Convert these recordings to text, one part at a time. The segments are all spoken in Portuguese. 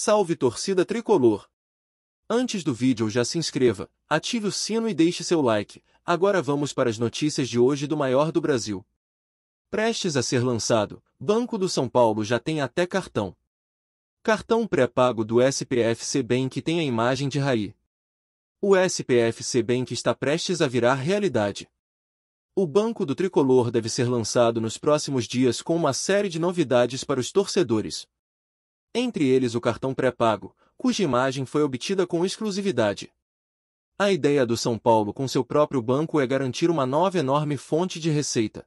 Salve torcida tricolor! Antes do vídeo já se inscreva, ative o sino e deixe seu like. Agora vamos para as notícias de hoje do maior do Brasil. Prestes a ser lançado, Banco do São Paulo já tem até cartão. Cartão pré-pago do SPFC Bank tem a imagem de Raí. O SPFC Bank está prestes a virar realidade. O Banco do Tricolor deve ser lançado nos próximos dias com uma série de novidades para os torcedores entre eles o cartão pré-pago, cuja imagem foi obtida com exclusividade. A ideia do São Paulo com seu próprio banco é garantir uma nova enorme fonte de receita.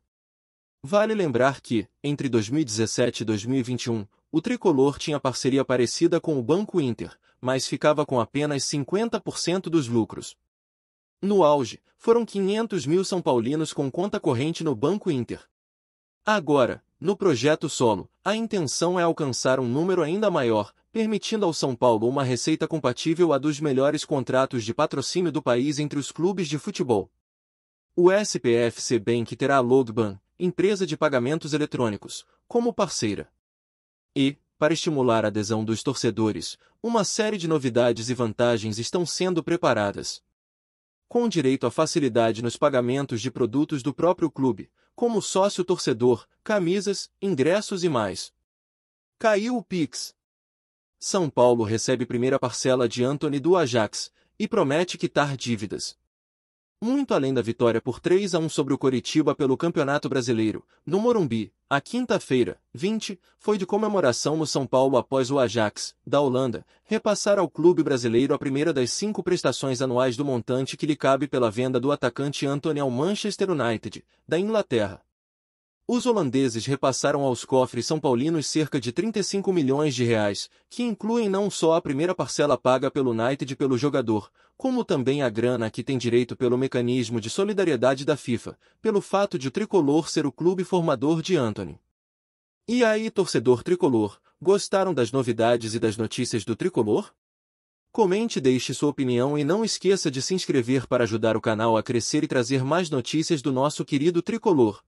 Vale lembrar que, entre 2017 e 2021, o tricolor tinha parceria parecida com o Banco Inter, mas ficava com apenas 50% dos lucros. No auge, foram 500 mil são paulinos com conta corrente no Banco Inter. Agora, no projeto Sono, a intenção é alcançar um número ainda maior, permitindo ao São Paulo uma receita compatível à dos melhores contratos de patrocínio do país entre os clubes de futebol. O SPFC Bank terá a Loadban, empresa de pagamentos eletrônicos, como parceira. E, para estimular a adesão dos torcedores, uma série de novidades e vantagens estão sendo preparadas. Com direito à facilidade nos pagamentos de produtos do próprio clube, como sócio torcedor, camisas, ingressos e mais. Caiu o Pix. São Paulo recebe primeira parcela de Anthony do Ajax e promete quitar dívidas. Muito além da vitória por 3 a 1 sobre o Coritiba pelo Campeonato Brasileiro, no Morumbi, a quinta-feira, 20, foi de comemoração no São Paulo após o Ajax, da Holanda, repassar ao clube brasileiro a primeira das cinco prestações anuais do montante que lhe cabe pela venda do atacante Antony ao Manchester United, da Inglaterra, os holandeses repassaram aos cofres são paulinos cerca de 35 milhões de reais, que incluem não só a primeira parcela paga pelo United pelo jogador, como também a grana que tem direito pelo mecanismo de solidariedade da FIFA, pelo fato de o tricolor ser o clube formador de Anthony. E aí, torcedor tricolor, gostaram das novidades e das notícias do tricolor? Comente e deixe sua opinião e não esqueça de se inscrever para ajudar o canal a crescer e trazer mais notícias do nosso querido tricolor.